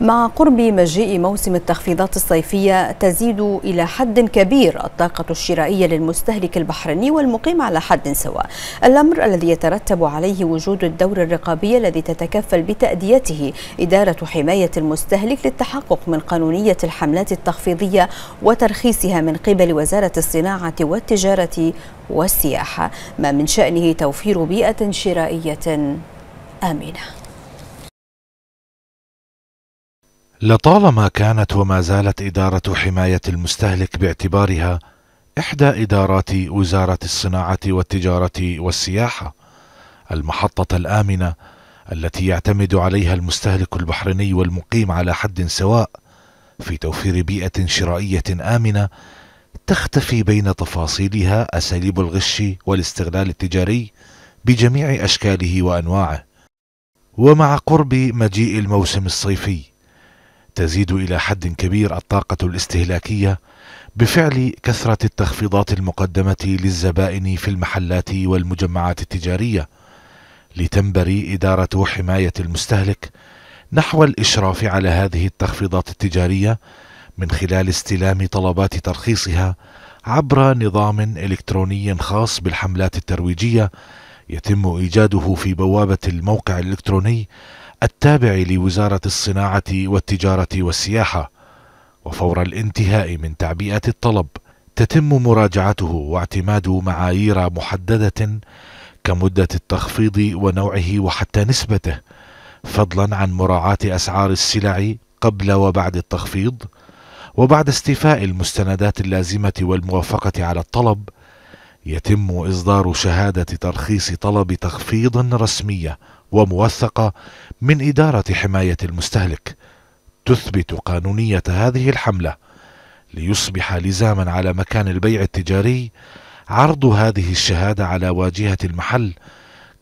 مع قرب مجيء موسم التخفيضات الصيفية تزيد إلى حد كبير الطاقة الشرائية للمستهلك البحريني والمقيم على حد سواء الأمر الذي يترتب عليه وجود الدور الرقابي الذي تتكفل بتأديته إدارة حماية المستهلك للتحقق من قانونية الحملات التخفيضية وترخيصها من قبل وزارة الصناعة والتجارة والسياحة ما من شأنه توفير بيئة شرائية آمنة لطالما كانت وما زالت إدارة حماية المستهلك باعتبارها إحدى إدارات وزارة الصناعة والتجارة والسياحة المحطة الآمنة التي يعتمد عليها المستهلك البحريني والمقيم على حد سواء في توفير بيئة شرائية آمنة تختفي بين تفاصيلها أساليب الغش والاستغلال التجاري بجميع أشكاله وأنواعه ومع قرب مجيء الموسم الصيفي تزيد إلى حد كبير الطاقة الاستهلاكية بفعل كثرة التخفيضات المقدمة للزبائن في المحلات والمجمعات التجارية لتنبري إدارة حماية المستهلك نحو الإشراف على هذه التخفيضات التجارية من خلال استلام طلبات ترخيصها عبر نظام إلكتروني خاص بالحملات الترويجية يتم إيجاده في بوابة الموقع الإلكتروني التابع لوزارة الصناعة والتجارة والسياحة وفور الانتهاء من تعبئة الطلب تتم مراجعته واعتماد معايير محددة كمدة التخفيض ونوعه وحتى نسبته فضلا عن مراعاة أسعار السلع قبل وبعد التخفيض وبعد استيفاء المستندات اللازمة والموافقة على الطلب يتم إصدار شهادة ترخيص طلب تخفيض رسمية وموثقة من إدارة حماية المستهلك تثبت قانونية هذه الحملة ليصبح لزاما على مكان البيع التجاري عرض هذه الشهادة على واجهة المحل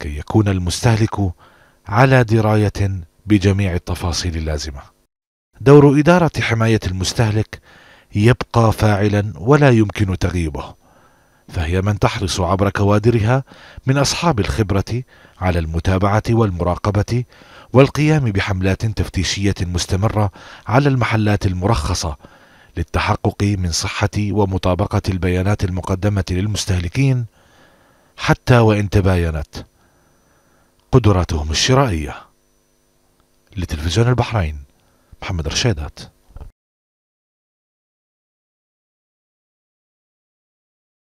كي يكون المستهلك على دراية بجميع التفاصيل اللازمة. دور إدارة حماية المستهلك يبقى فاعلا ولا يمكن تغييبه. فهي من تحرص عبر كوادرها من أصحاب الخبرة على المتابعة والمراقبة والقيام بحملات تفتيشية مستمرة على المحلات المرخصة للتحقق من صحة ومطابقة البيانات المقدمة للمستهلكين حتى وإن تباينت قدراتهم الشرائية لتلفزيون البحرين محمد رشيدات